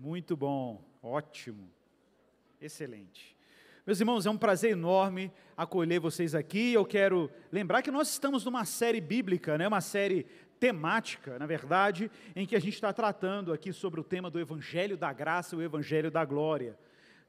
Muito bom, ótimo, excelente. Meus irmãos, é um prazer enorme acolher vocês aqui. Eu quero lembrar que nós estamos numa série bíblica, né? uma série temática, na verdade, em que a gente está tratando aqui sobre o tema do Evangelho da Graça e o Evangelho da Glória.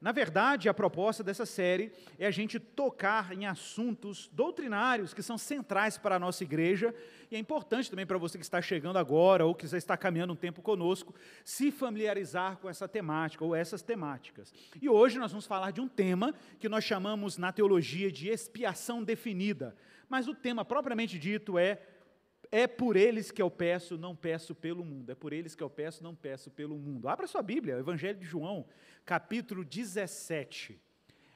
Na verdade, a proposta dessa série é a gente tocar em assuntos doutrinários que são centrais para a nossa igreja e é importante também para você que está chegando agora ou que já está caminhando um tempo conosco se familiarizar com essa temática ou essas temáticas. E hoje nós vamos falar de um tema que nós chamamos na teologia de expiação definida, mas o tema propriamente dito é é por eles que eu peço, não peço pelo mundo. É por eles que eu peço, não peço pelo mundo. Abra sua Bíblia, Evangelho de João, capítulo 17.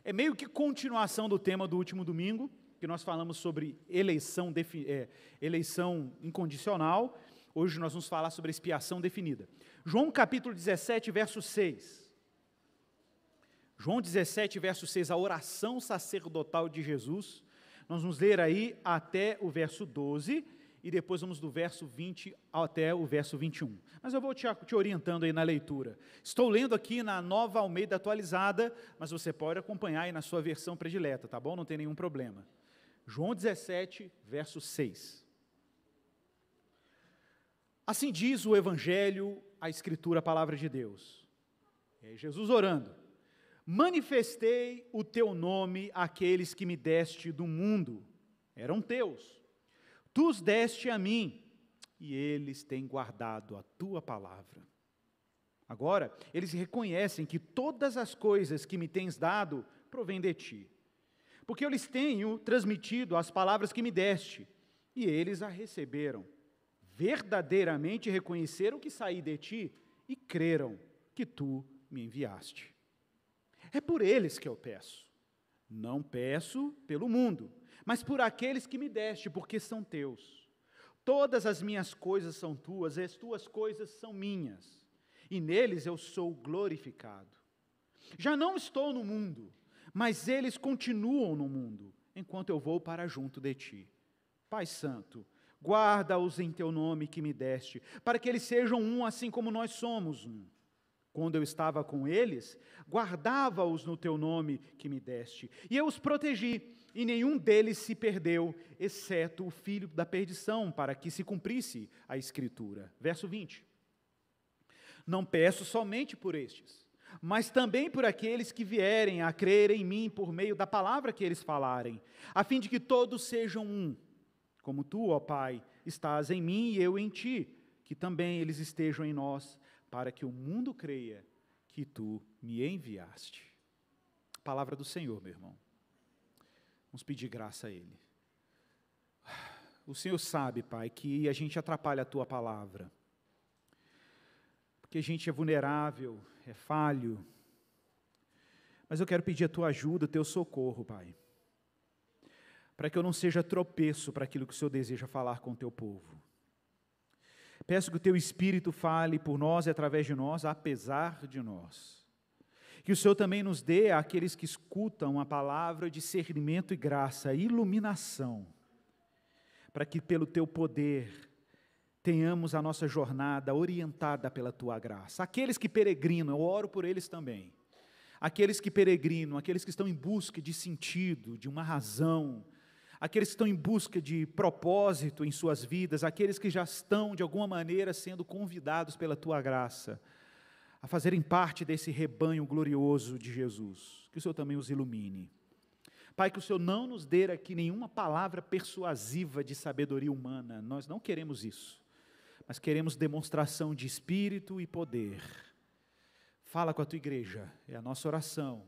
É meio que continuação do tema do último domingo, que nós falamos sobre eleição, é, eleição incondicional. Hoje nós vamos falar sobre expiação definida. João capítulo 17, verso 6. João 17, verso 6, a oração sacerdotal de Jesus. Nós vamos ler aí até o verso 12 e depois vamos do verso 20 até o verso 21. Mas eu vou te, te orientando aí na leitura. Estou lendo aqui na nova Almeida atualizada, mas você pode acompanhar aí na sua versão predileta, tá bom? Não tem nenhum problema. João 17, verso 6. Assim diz o Evangelho, a Escritura, a palavra de Deus. É Jesus orando. Manifestei o teu nome àqueles que me deste do mundo, eram teus Tu os deste a mim, e eles têm guardado a tua palavra. Agora, eles reconhecem que todas as coisas que me tens dado provêm de ti, porque eu lhes tenho transmitido as palavras que me deste, e eles a receberam. Verdadeiramente reconheceram que saí de ti e creram que tu me enviaste. É por eles que eu peço. Não peço pelo mundo, mas por aqueles que me deste, porque são teus. Todas as minhas coisas são tuas, e as tuas coisas são minhas, e neles eu sou glorificado. Já não estou no mundo, mas eles continuam no mundo, enquanto eu vou para junto de ti. Pai Santo, guarda-os em teu nome que me deste, para que eles sejam um assim como nós somos um. Quando eu estava com eles, guardava-os no teu nome que me deste, e eu os protegi e nenhum deles se perdeu, exceto o filho da perdição, para que se cumprisse a Escritura. Verso 20. Não peço somente por estes, mas também por aqueles que vierem a crer em mim por meio da palavra que eles falarem, a fim de que todos sejam um, como tu, ó Pai, estás em mim e eu em ti, que também eles estejam em nós, para que o mundo creia que tu me enviaste. Palavra do Senhor, meu irmão. Vamos pedir graça a Ele. O Senhor sabe, Pai, que a gente atrapalha a Tua palavra. Porque a gente é vulnerável, é falho. Mas eu quero pedir a Tua ajuda, o Teu socorro, Pai. Para que eu não seja tropeço para aquilo que o Senhor deseja falar com o Teu povo. Peço que o Teu Espírito fale por nós e através de nós, apesar de nós. Que o Senhor também nos dê àqueles que escutam a palavra discernimento e graça, iluminação, para que pelo teu poder tenhamos a nossa jornada orientada pela tua graça. Aqueles que peregrinam, eu oro por eles também. Aqueles que peregrinam, aqueles que estão em busca de sentido, de uma razão, aqueles que estão em busca de propósito em suas vidas, aqueles que já estão de alguma maneira sendo convidados pela tua graça a fazerem parte desse rebanho glorioso de Jesus. Que o Senhor também os ilumine. Pai, que o Senhor não nos dê aqui nenhuma palavra persuasiva de sabedoria humana, nós não queremos isso, mas queremos demonstração de espírito e poder. Fala com a tua igreja, é a nossa oração,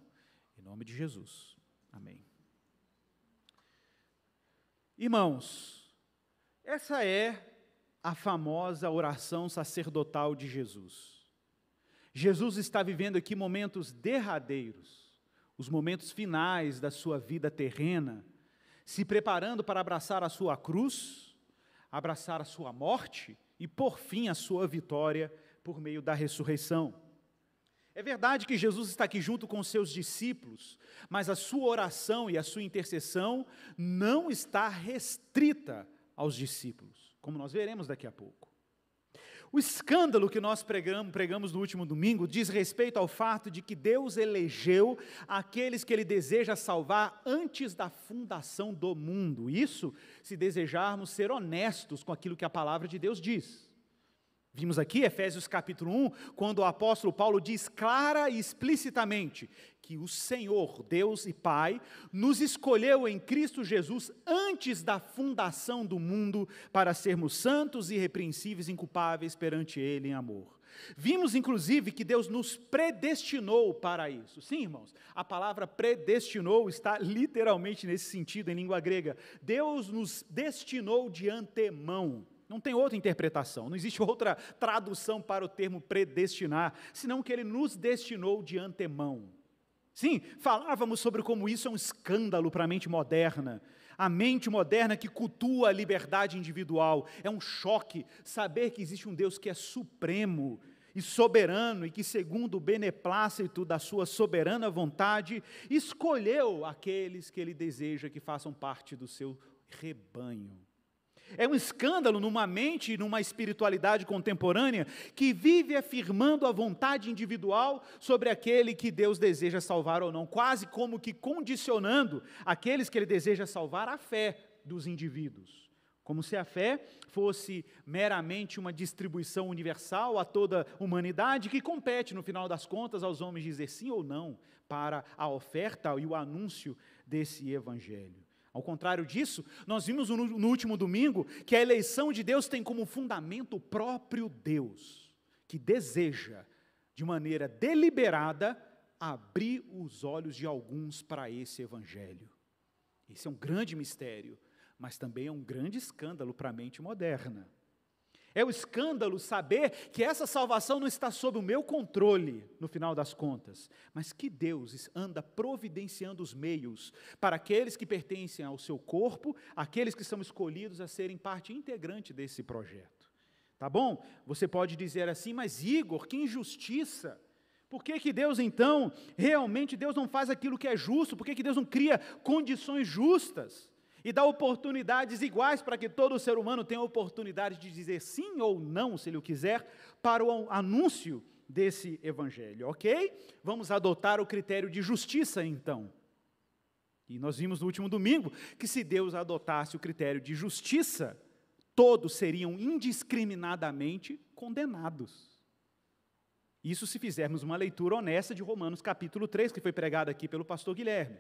em nome de Jesus. Amém. Irmãos, essa é a famosa oração sacerdotal de Jesus. Jesus está vivendo aqui momentos derradeiros, os momentos finais da sua vida terrena, se preparando para abraçar a sua cruz, abraçar a sua morte e, por fim, a sua vitória por meio da ressurreição. É verdade que Jesus está aqui junto com seus discípulos, mas a sua oração e a sua intercessão não está restrita aos discípulos, como nós veremos daqui a pouco. O escândalo que nós pregamos, pregamos no último domingo diz respeito ao fato de que Deus elegeu aqueles que Ele deseja salvar antes da fundação do mundo. Isso se desejarmos ser honestos com aquilo que a palavra de Deus diz. Vimos aqui Efésios capítulo 1, quando o apóstolo Paulo diz clara e explicitamente que o Senhor, Deus e Pai, nos escolheu em Cristo Jesus antes da fundação do mundo para sermos santos, irrepreensíveis e inculpáveis perante Ele em amor. Vimos, inclusive, que Deus nos predestinou para isso. Sim, irmãos, a palavra predestinou está literalmente nesse sentido em língua grega. Deus nos destinou de antemão. Não tem outra interpretação, não existe outra tradução para o termo predestinar, senão que ele nos destinou de antemão. Sim, falávamos sobre como isso é um escândalo para a mente moderna. A mente moderna que cultua a liberdade individual. É um choque saber que existe um Deus que é supremo e soberano e que, segundo o beneplácito da sua soberana vontade, escolheu aqueles que ele deseja que façam parte do seu rebanho. É um escândalo numa mente e numa espiritualidade contemporânea que vive afirmando a vontade individual sobre aquele que Deus deseja salvar ou não, quase como que condicionando aqueles que ele deseja salvar à fé dos indivíduos. Como se a fé fosse meramente uma distribuição universal a toda humanidade que compete, no final das contas, aos homens dizer sim ou não para a oferta e o anúncio desse evangelho. Ao contrário disso, nós vimos no último domingo que a eleição de Deus tem como fundamento o próprio Deus, que deseja, de maneira deliberada, abrir os olhos de alguns para esse evangelho. Esse é um grande mistério, mas também é um grande escândalo para a mente moderna. É o escândalo saber que essa salvação não está sob o meu controle, no final das contas, mas que Deus anda providenciando os meios para aqueles que pertencem ao seu corpo, aqueles que são escolhidos a serem parte integrante desse projeto. Tá bom? Você pode dizer assim, mas Igor, que injustiça! Por que, que Deus então, realmente Deus não faz aquilo que é justo? Por que, que Deus não cria condições justas? e dá oportunidades iguais para que todo ser humano tenha oportunidade de dizer sim ou não, se ele o quiser, para o anúncio desse evangelho, ok? Vamos adotar o critério de justiça então. E nós vimos no último domingo que se Deus adotasse o critério de justiça, todos seriam indiscriminadamente condenados. Isso se fizermos uma leitura honesta de Romanos capítulo 3, que foi pregada aqui pelo pastor Guilherme.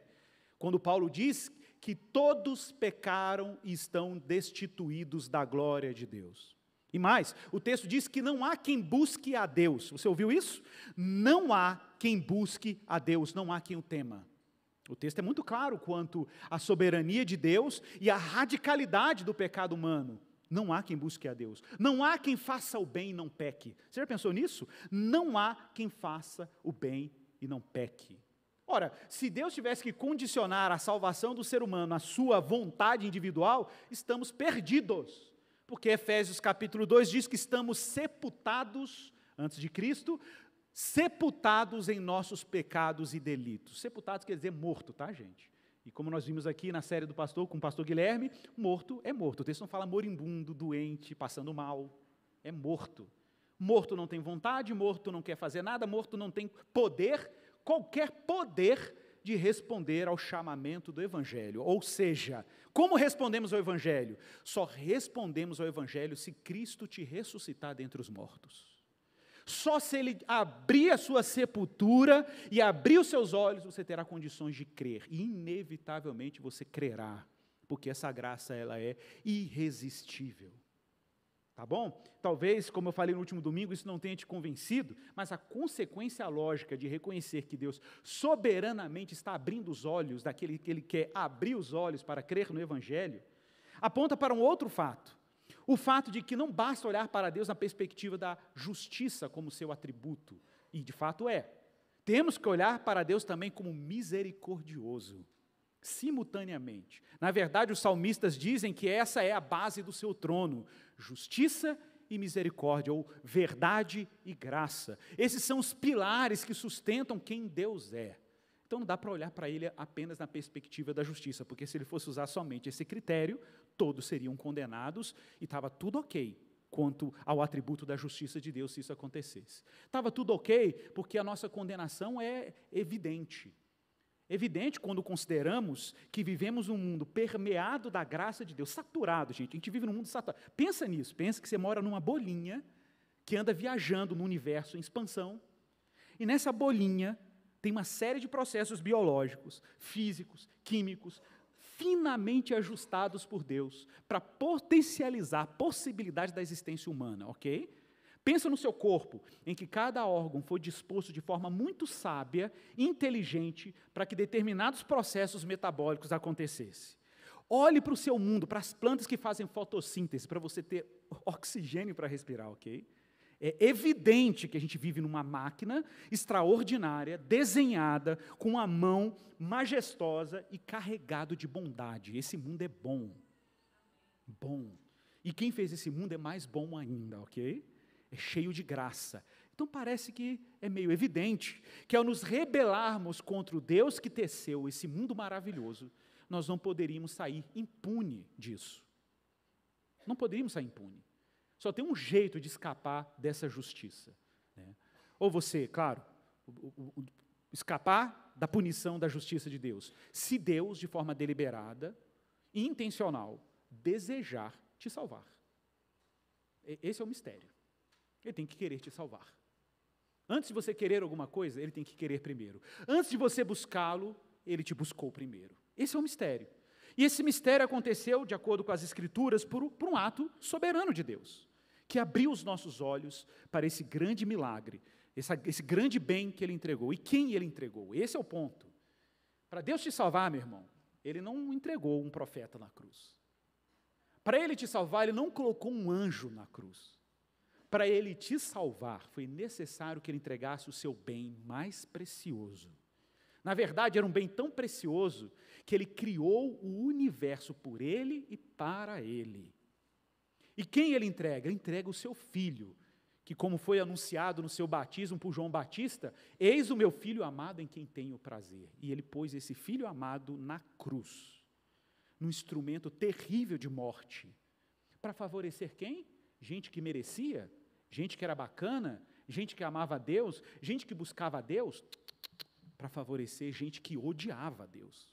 Quando Paulo diz que todos pecaram e estão destituídos da glória de Deus. E mais, o texto diz que não há quem busque a Deus. Você ouviu isso? Não há quem busque a Deus, não há quem o tema. O texto é muito claro quanto à soberania de Deus e à radicalidade do pecado humano. Não há quem busque a Deus. Não há quem faça o bem e não peque. Você já pensou nisso? Não há quem faça o bem e não peque. Ora, se Deus tivesse que condicionar a salvação do ser humano à sua vontade individual, estamos perdidos. Porque Efésios capítulo 2 diz que estamos sepultados antes de Cristo, sepultados em nossos pecados e delitos. Sepultados quer dizer morto, tá, gente? E como nós vimos aqui na série do pastor, com o pastor Guilherme, morto é morto. O texto não fala moribundo, doente, passando mal. É morto. Morto não tem vontade, morto não quer fazer nada, morto não tem poder qualquer poder de responder ao chamamento do Evangelho. Ou seja, como respondemos ao Evangelho? Só respondemos ao Evangelho se Cristo te ressuscitar dentre os mortos. Só se ele abrir a sua sepultura e abrir os seus olhos, você terá condições de crer. E inevitavelmente você crerá, porque essa graça ela é irresistível. Tá bom? Talvez, como eu falei no último domingo, isso não tenha te convencido, mas a consequência lógica de reconhecer que Deus soberanamente está abrindo os olhos daquele que ele quer abrir os olhos para crer no Evangelho, aponta para um outro fato. O fato de que não basta olhar para Deus na perspectiva da justiça como seu atributo, e de fato é. Temos que olhar para Deus também como misericordioso simultaneamente. Na verdade, os salmistas dizem que essa é a base do seu trono: justiça e misericórdia, ou verdade e graça. Esses são os pilares que sustentam quem Deus é. Então não dá para olhar para ele apenas na perspectiva da justiça, porque se ele fosse usar somente esse critério, todos seriam condenados e estava tudo ok quanto ao atributo da justiça de Deus se isso acontecesse. Estava tudo ok porque a nossa condenação é evidente. Evidente quando consideramos que vivemos um mundo permeado da graça de Deus, saturado, gente. A gente vive num mundo saturado. Pensa nisso, pensa que você mora numa bolinha que anda viajando no universo em expansão. E nessa bolinha tem uma série de processos biológicos, físicos, químicos, finamente ajustados por Deus para potencializar a possibilidade da existência humana, ok? Pensa no seu corpo, em que cada órgão foi disposto de forma muito sábia e inteligente para que determinados processos metabólicos acontecessem. Olhe para o seu mundo, para as plantas que fazem fotossíntese, para você ter oxigênio para respirar, ok? É evidente que a gente vive numa máquina extraordinária, desenhada com a mão majestosa e carregado de bondade. Esse mundo é bom. Bom. E quem fez esse mundo é mais bom ainda, ok? é cheio de graça. Então parece que é meio evidente que ao nos rebelarmos contra o Deus que teceu esse mundo maravilhoso, nós não poderíamos sair impune disso. Não poderíamos sair impune. Só tem um jeito de escapar dessa justiça. Né? Ou você, claro, escapar da punição da justiça de Deus, se Deus, de forma deliberada e intencional, desejar te salvar. Esse é o mistério. Ele tem que querer te salvar. Antes de você querer alguma coisa, ele tem que querer primeiro. Antes de você buscá-lo, ele te buscou primeiro. Esse é o mistério. E esse mistério aconteceu, de acordo com as Escrituras, por, por um ato soberano de Deus, que abriu os nossos olhos para esse grande milagre, essa, esse grande bem que ele entregou. E quem ele entregou? Esse é o ponto. Para Deus te salvar, meu irmão, ele não entregou um profeta na cruz. Para ele te salvar, ele não colocou um anjo na cruz para ele te salvar, foi necessário que ele entregasse o seu bem mais precioso. Na verdade, era um bem tão precioso que ele criou o universo por ele e para ele. E quem ele entrega? Entrega o seu filho, que, como foi anunciado no seu batismo por João Batista, eis o meu filho amado em quem tenho prazer. E ele pôs esse filho amado na cruz, num instrumento terrível de morte, para favorecer quem? gente que merecia, gente que era bacana, gente que amava a Deus, gente que buscava a Deus, para favorecer gente que odiava a Deus,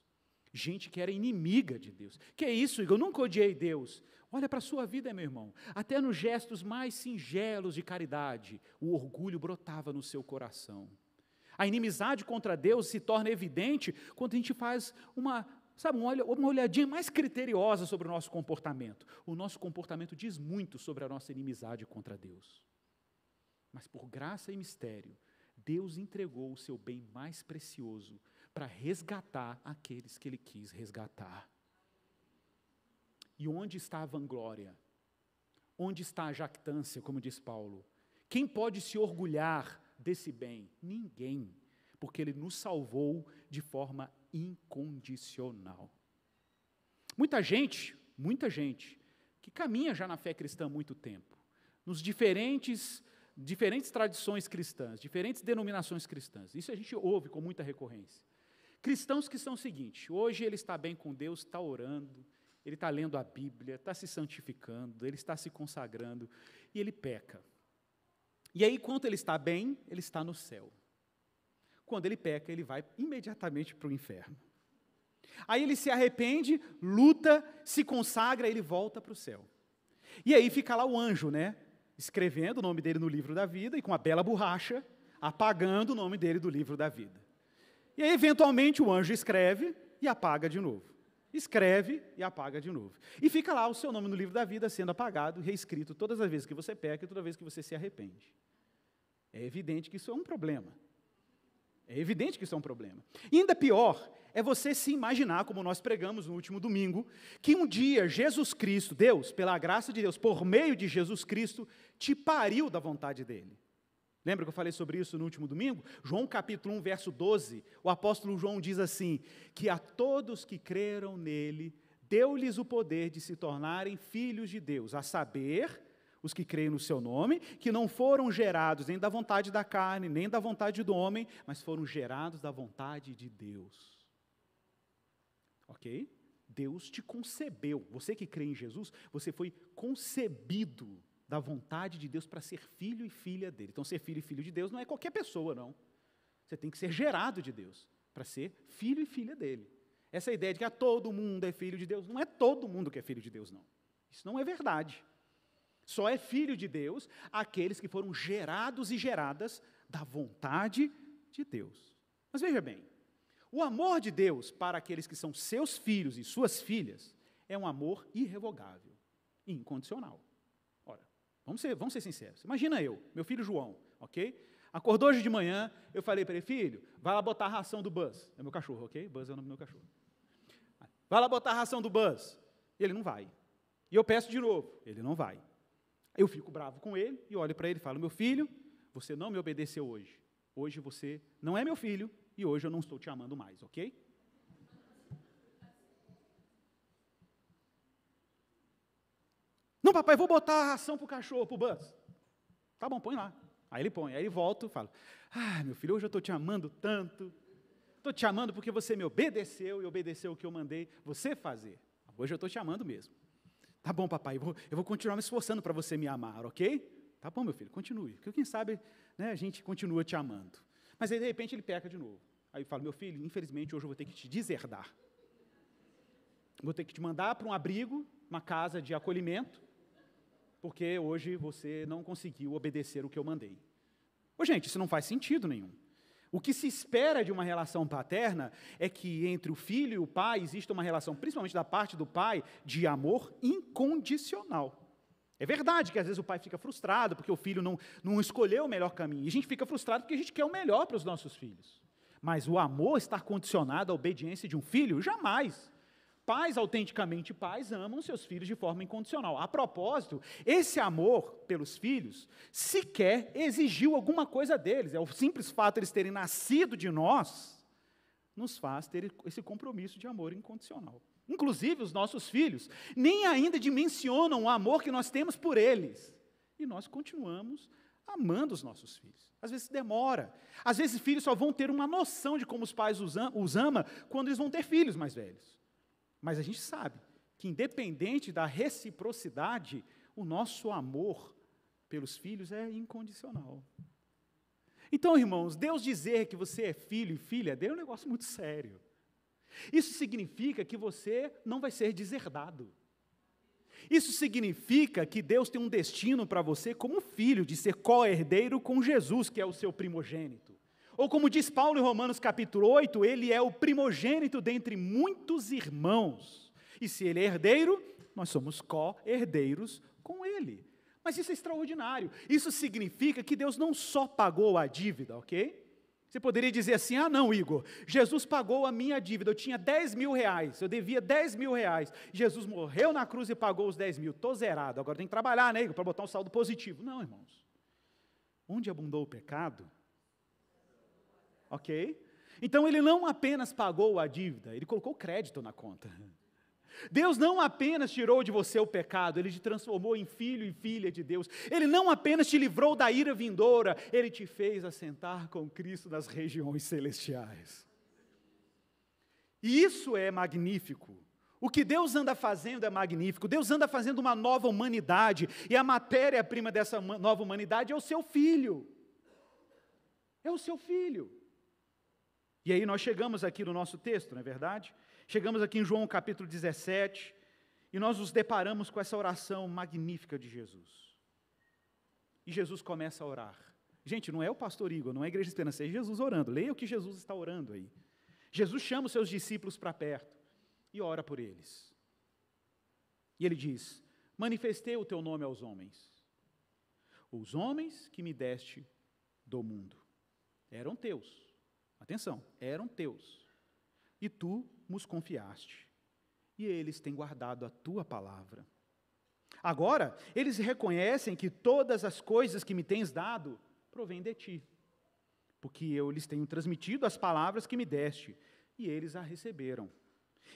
gente que era inimiga de Deus. Que é isso, Igor? Eu nunca odiei Deus. Olha para a sua vida, meu irmão. Até nos gestos mais singelos de caridade, o orgulho brotava no seu coração. A inimizade contra Deus se torna evidente quando a gente faz uma sabe, uma olhadinha mais criteriosa sobre o nosso comportamento. O nosso comportamento diz muito sobre a nossa inimizade contra Deus. Mas por graça e mistério, Deus entregou o seu bem mais precioso para resgatar aqueles que ele quis resgatar. E onde está a vanglória? Onde está a jactância, como diz Paulo? Quem pode se orgulhar desse bem? Ninguém, porque ele nos salvou de forma incondicional. Muita gente, muita gente, que caminha já na fé cristã há muito tempo, nos diferentes, diferentes tradições cristãs, diferentes denominações cristãs. Isso a gente ouve com muita recorrência. Cristãos que são o seguinte: hoje ele está bem com Deus, está orando, ele está lendo a Bíblia, está se santificando, ele está se consagrando, e ele peca. E aí, quando ele está bem, ele está no céu. Quando ele peca, ele vai imediatamente para o inferno. Aí ele se arrepende, luta, se consagra, ele volta para o céu. E aí fica lá o anjo, né? Escrevendo o nome dele no livro da vida e com a bela borracha, apagando o nome dele do livro da vida. E aí, eventualmente, o anjo escreve e apaga de novo. Escreve e apaga de novo. E fica lá o seu nome no livro da vida sendo apagado, reescrito todas as vezes que você peca e toda vez que você se arrepende. É evidente que isso é um problema. É evidente que isso é um problema. E ainda pior é você se imaginar, como nós pregamos no último domingo, que um dia Jesus Cristo, Deus, pela graça de Deus, por meio de Jesus Cristo, te pariu da vontade dele. Lembra que eu falei sobre isso no último domingo? João capítulo 1, verso 12, o apóstolo João diz assim: que a todos que creram nele, deu-lhes o poder de se tornarem filhos de Deus, a saber, os que creem no seu nome, que não foram gerados nem da vontade da carne, nem da vontade do homem, mas foram gerados da vontade de Deus. Ok? Deus te concebeu. Você que crê em Jesus, você foi concebido da vontade de Deus para ser filho e filha dele. Então, ser filho e filho de Deus não é qualquer pessoa, não. Você tem que ser gerado de Deus para ser filho e filha dele. Essa ideia de que ah, todo mundo é filho de Deus, não é todo mundo que é filho de Deus, não. Isso não é verdade. Só é filho de Deus aqueles que foram gerados e geradas da vontade de Deus. Mas veja bem, o amor de Deus para aqueles que são seus filhos e suas filhas é um amor irrevogável, incondicional. Ora, vamos ser, vamos ser sinceros. Imagina eu, meu filho João, ok? Acordou hoje de manhã, eu falei para ele, filho, vai lá botar a ração do Buzz. É meu cachorro, ok? Buzz é o nome do meu cachorro. Vai lá botar a ração do Buzz. Ele não vai. E eu peço de novo, ele não vai. Eu fico bravo com ele e olho para ele e falo: Meu filho, você não me obedeceu hoje. Hoje você não é meu filho e hoje eu não estou te amando mais, ok? Não, papai, vou botar a ração para o cachorro, para o bus. Tá bom, põe lá. Aí ele põe, aí ele volta e fala: Ah, meu filho, hoje eu estou te amando tanto. Estou te amando porque você me obedeceu e obedeceu o que eu mandei você fazer. Hoje eu estou te amando mesmo. Tá bom, papai, eu vou, continuar me esforçando para você me amar, ok? Tá bom, meu filho, continue. Porque quem sabe né, a gente continua te amando. Mas aí, de repente, ele peca de novo. Aí eu falo, meu filho, infelizmente, hoje eu vou ter que te deserdar. Vou ter que te mandar para um abrigo, uma casa de acolhimento, porque hoje você não conseguiu obedecer o que eu mandei. Ô, gente, isso não faz sentido nenhum. O que se espera de uma relação paterna é que entre o filho e o pai exista uma relação, principalmente da parte do pai, de amor incondicional. É verdade que às vezes o pai fica frustrado porque o filho não, não escolheu o melhor caminho. E a gente fica frustrado porque a gente quer o melhor para os nossos filhos. Mas o amor estar condicionado à obediência de um filho? Jamais. Pais autenticamente pais amam seus filhos de forma incondicional. A propósito, esse amor pelos filhos sequer exigiu alguma coisa deles. É o simples fato de eles terem nascido de nós nos faz ter esse compromisso de amor incondicional. Inclusive os nossos filhos nem ainda dimensionam o amor que nós temos por eles. E nós continuamos amando os nossos filhos. Às vezes demora. Às vezes filhos só vão ter uma noção de como os pais os, am os quando eles vão ter filhos mais velhos. Mas a gente sabe que, independente da reciprocidade, o nosso amor pelos filhos é incondicional. Então, irmãos, Deus dizer que você é filho e filha dele é um negócio muito sério. Isso significa que você não vai ser deserdado. Isso significa que Deus tem um destino para você como filho, de ser co-herdeiro com Jesus, que é o seu primogênito. Ou como diz Paulo em Romanos capítulo 8, ele é o primogênito dentre muitos irmãos. E se ele é herdeiro, nós somos co-herdeiros com ele. Mas isso é extraordinário. Isso significa que Deus não só pagou a dívida, ok? Você poderia dizer assim: ah, não, Igor, Jesus pagou a minha dívida, eu tinha 10 mil reais, eu devia 10 mil reais. Jesus morreu na cruz e pagou os 10 mil, estou zerado, agora tem que trabalhar, né, Igor, para botar um saldo positivo. Não, irmãos. Onde abundou o pecado, ok? Então ele não apenas pagou a dívida, ele colocou crédito na conta. Deus não apenas tirou de você o pecado, ele te transformou em filho e filha de Deus. Ele não apenas te livrou da ira vindoura, ele te fez assentar com Cristo nas regiões celestiais. E isso é magnífico. O que Deus anda fazendo é magnífico. Deus anda fazendo uma nova humanidade, e a matéria-prima dessa nova humanidade é o seu filho. É o seu filho. E aí nós chegamos aqui no nosso texto, não é verdade? Chegamos aqui em João capítulo 17 e nós nos deparamos com essa oração magnífica de Jesus. E Jesus começa a orar. Gente, não é o pastor Igor, não é a igreja esperança, é Jesus orando. Leia o que Jesus está orando aí. Jesus chama os seus discípulos para perto e ora por eles. E ele diz: Manifestei o teu nome aos homens. Os homens que me deste do mundo eram teus Atenção, eram teus. E tu nos confiaste. E eles têm guardado a tua palavra. Agora, eles reconhecem que todas as coisas que me tens dado provêm de ti, porque eu lhes tenho transmitido as palavras que me deste, e eles a receberam.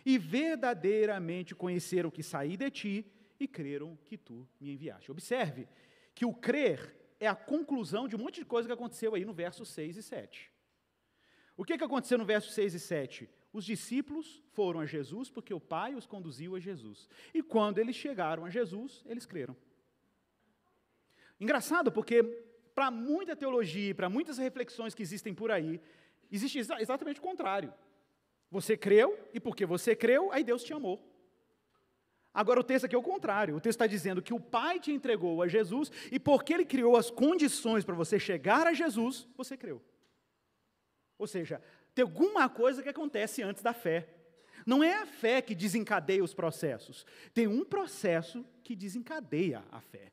E verdadeiramente conheceram que saí de ti e creram que tu me enviaste. Observe que o crer é a conclusão de um monte de coisa que aconteceu aí no verso 6 e 7. O que, que aconteceu no verso 6 e 7? Os discípulos foram a Jesus porque o Pai os conduziu a Jesus. E quando eles chegaram a Jesus, eles creram. Engraçado, porque para muita teologia, para muitas reflexões que existem por aí, existe exatamente o contrário. Você creu, e porque você creu, aí Deus te amou. Agora o texto aqui é o contrário. O texto está dizendo que o Pai te entregou a Jesus, e porque Ele criou as condições para você chegar a Jesus, você creu. Ou seja, tem alguma coisa que acontece antes da fé. Não é a fé que desencadeia os processos. Tem um processo que desencadeia a fé.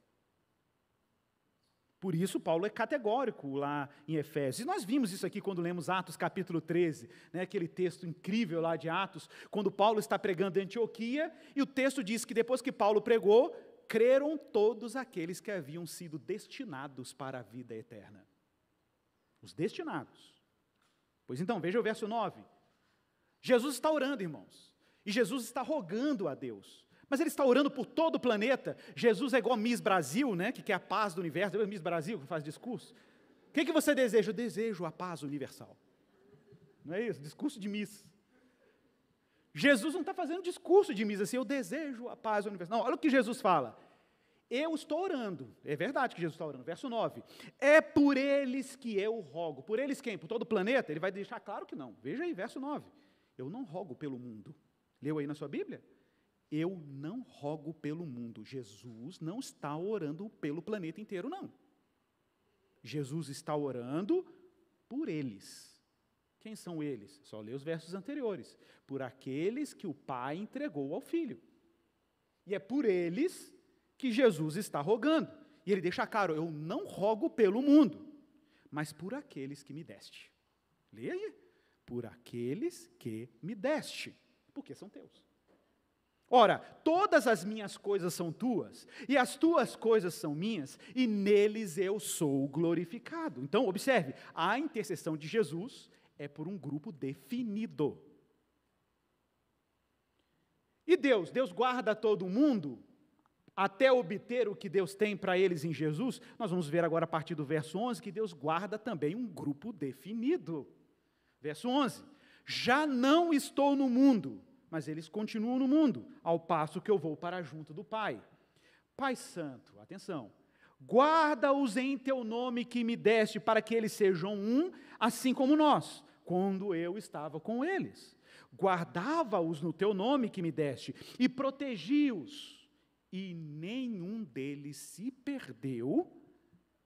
Por isso, Paulo é categórico lá em Efésios. E nós vimos isso aqui quando lemos Atos capítulo 13, né, aquele texto incrível lá de Atos, quando Paulo está pregando em Antioquia, e o texto diz que depois que Paulo pregou, creram todos aqueles que haviam sido destinados para a vida eterna. Os destinados. Pois então, veja o verso 9. Jesus está orando, irmãos. E Jesus está rogando a Deus. Mas ele está orando por todo o planeta. Jesus é igual Miss Brasil, né? Que quer a paz do universo. Miss Brasil que faz discurso. O que, que você deseja? Eu desejo a paz universal. Não é isso? Discurso de Miss. Jesus não está fazendo discurso de Miss assim. Eu desejo a paz universal. Não, olha o que Jesus fala. Eu estou orando. É verdade que Jesus está orando. Verso 9. É por eles que eu rogo. Por eles quem? Por todo o planeta? Ele vai deixar claro que não. Veja aí, verso 9. Eu não rogo pelo mundo. Leu aí na sua Bíblia? Eu não rogo pelo mundo. Jesus não está orando pelo planeta inteiro, não. Jesus está orando por eles. Quem são eles? Só lê os versos anteriores. Por aqueles que o Pai entregou ao Filho. E é por eles que Jesus está rogando. E ele deixa claro: eu não rogo pelo mundo, mas por aqueles que me deste. Leia aí. Por aqueles que me deste, porque são teus. Ora, todas as minhas coisas são tuas, e as tuas coisas são minhas, e neles eu sou glorificado. Então, observe: a intercessão de Jesus é por um grupo definido. E Deus, Deus guarda todo mundo? até obter o que Deus tem para eles em Jesus, nós vamos ver agora a partir do verso 11 que Deus guarda também um grupo definido. Verso 11: Já não estou no mundo, mas eles continuam no mundo, ao passo que eu vou para junto do Pai. Pai Santo, atenção, guarda-os em teu nome que me deste, para que eles sejam um, assim como nós, quando eu estava com eles. Guardava-os no teu nome que me deste e protegi-os e nenhum deles se perdeu,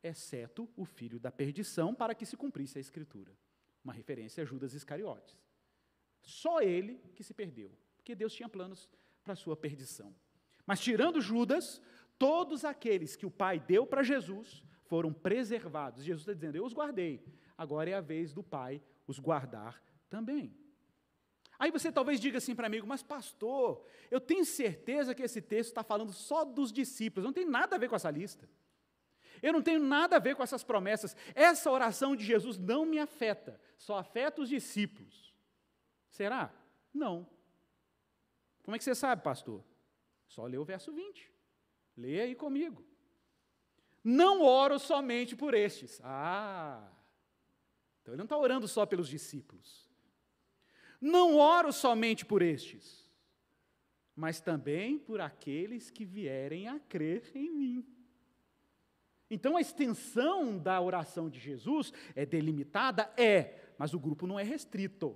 exceto o filho da perdição, para que se cumprisse a Escritura. Uma referência a Judas Iscariotes. Só ele que se perdeu, porque Deus tinha planos para a sua perdição. Mas tirando Judas, todos aqueles que o Pai deu para Jesus foram preservados. Jesus está dizendo: Eu os guardei, agora é a vez do Pai os guardar também. Aí você talvez diga assim para mim, mas pastor, eu tenho certeza que esse texto está falando só dos discípulos, não tem nada a ver com essa lista. Eu não tenho nada a ver com essas promessas. Essa oração de Jesus não me afeta, só afeta os discípulos. Será? Não. Como é que você sabe, pastor? Só lê o verso 20. Leia aí comigo. Não oro somente por estes. Ah! Então ele não está orando só pelos discípulos. Não oro somente por estes, mas também por aqueles que vierem a crer em mim. Então a extensão da oração de Jesus é delimitada? É, mas o grupo não é restrito,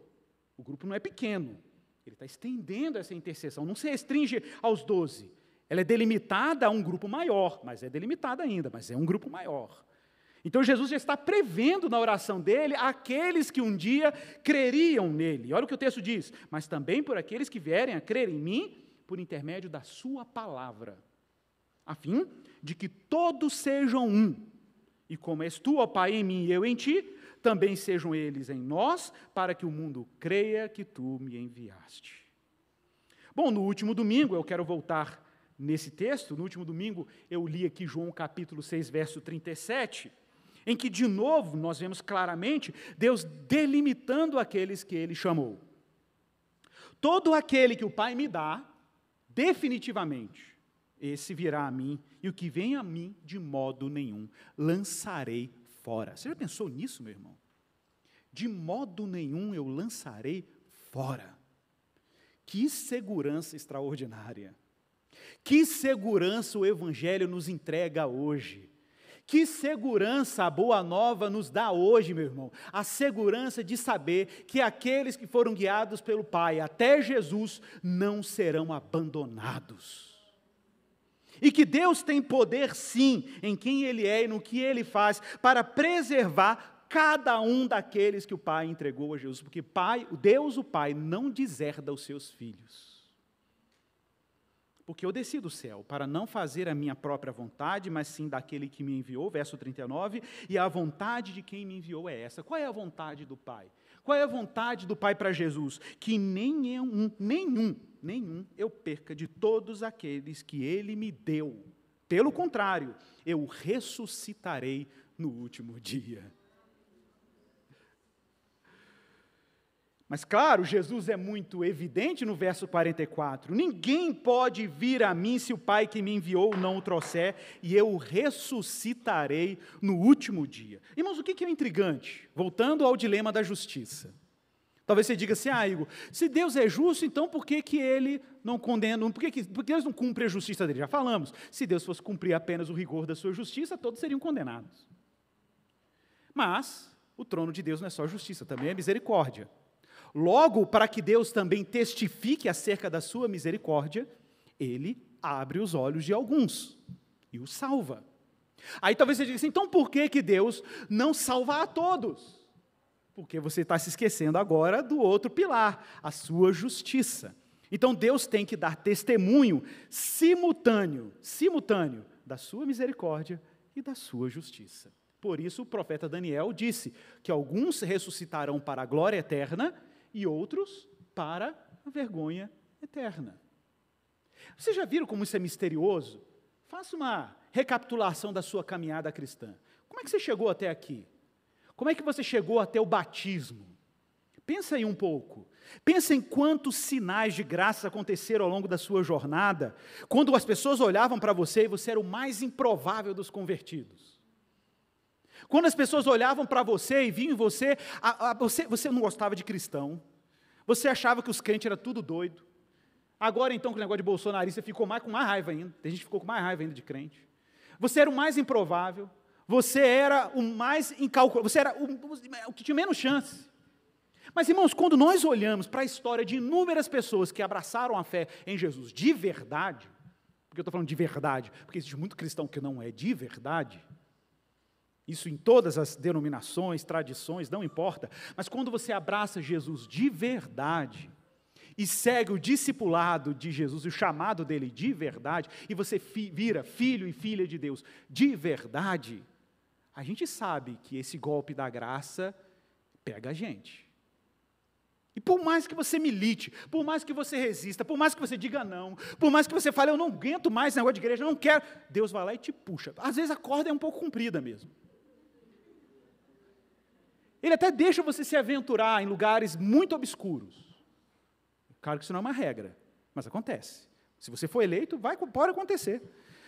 o grupo não é pequeno. Ele está estendendo essa intercessão, não se restringe aos doze. Ela é delimitada a um grupo maior, mas é delimitada ainda, mas é um grupo maior. Então Jesus já está prevendo na oração dele aqueles que um dia creriam nele. Olha o que o texto diz: mas também por aqueles que vierem a crer em mim por intermédio da sua palavra, a fim de que todos sejam um. E como és tu, ó Pai, em mim e eu em ti, também sejam eles em nós, para que o mundo creia que tu me enviaste. Bom, no último domingo, eu quero voltar nesse texto, no último domingo eu li aqui João capítulo 6, verso 37 em que, de novo, nós vemos claramente Deus delimitando aqueles que ele chamou. Todo aquele que o Pai me dá, definitivamente, esse virá a mim, e o que vem a mim, de modo nenhum, lançarei fora. Você já pensou nisso, meu irmão? De modo nenhum eu lançarei fora. Que segurança extraordinária! Que segurança o Evangelho nos entrega hoje que segurança a boa nova nos dá hoje, meu irmão? A segurança de saber que aqueles que foram guiados pelo Pai até Jesus não serão abandonados. E que Deus tem poder, sim, em quem Ele é e no que Ele faz, para preservar cada um daqueles que o Pai entregou a Jesus, porque Pai, Deus o Pai não deserda os seus filhos. Porque eu desci do céu para não fazer a minha própria vontade, mas sim daquele que me enviou, verso 39, e a vontade de quem me enviou é essa. Qual é a vontade do Pai? Qual é a vontade do Pai para Jesus? Que nenhum, nenhum, nenhum eu perca de todos aqueles que ele me deu. Pelo contrário, eu ressuscitarei no último dia. Mas claro, Jesus é muito evidente no verso 44. Ninguém pode vir a mim se o Pai que me enviou não o trouxer, e eu o ressuscitarei no último dia. Irmãos, o que é intrigante? Voltando ao dilema da justiça. Talvez você diga assim, ah, Igor, se Deus é justo, então por que, que ele não condena, por que, que Deus não cumpre a justiça dele? Já falamos, se Deus fosse cumprir apenas o rigor da sua justiça, todos seriam condenados. Mas o trono de Deus não é só justiça, também é misericórdia. Logo, para que Deus também testifique acerca da sua misericórdia, ele abre os olhos de alguns e os salva. Aí talvez você diga assim: então por que, que Deus não salva a todos? Porque você está se esquecendo agora do outro pilar, a sua justiça. Então Deus tem que dar testemunho simultâneo, simultâneo da sua misericórdia e da sua justiça. Por isso o profeta Daniel disse que alguns ressuscitarão para a glória eterna e outros para a vergonha eterna. Vocês já viram como isso é misterioso? Faça uma recapitulação da sua caminhada cristã. Como é que você chegou até aqui? Como é que você chegou até o batismo? Pensa aí um pouco. Pensa em quantos sinais de graça aconteceram ao longo da sua jornada, quando as pessoas olhavam para você e você era o mais improvável dos convertidos. Quando as pessoas olhavam para você e viam em você, a, a, você, você não gostava de cristão, você achava que os crentes eram tudo doido. Agora então, com o negócio de bolsonarista, ficou mais, com mais raiva ainda. Tem gente que ficou com mais raiva ainda de crente. Você era o mais improvável, você era o mais incalculável, você era o, o que tinha menos chance. Mas, irmãos, quando nós olhamos para a história de inúmeras pessoas que abraçaram a fé em Jesus de verdade, porque eu estou falando de verdade, porque existe muito cristão que não é de verdade, isso em todas as denominações, tradições, não importa. Mas quando você abraça Jesus de verdade e segue o discipulado de Jesus, o chamado dele de verdade, e você fi, vira filho e filha de Deus de verdade, a gente sabe que esse golpe da graça pega a gente. E por mais que você milite, por mais que você resista, por mais que você diga não, por mais que você fale, eu não aguento mais esse negócio de igreja, eu não quero, Deus vai lá e te puxa. Às vezes a corda é um pouco comprida mesmo. Ele até deixa você se aventurar em lugares muito obscuros. Claro que isso não é uma regra, mas acontece. Se você for eleito, vai, pode acontecer.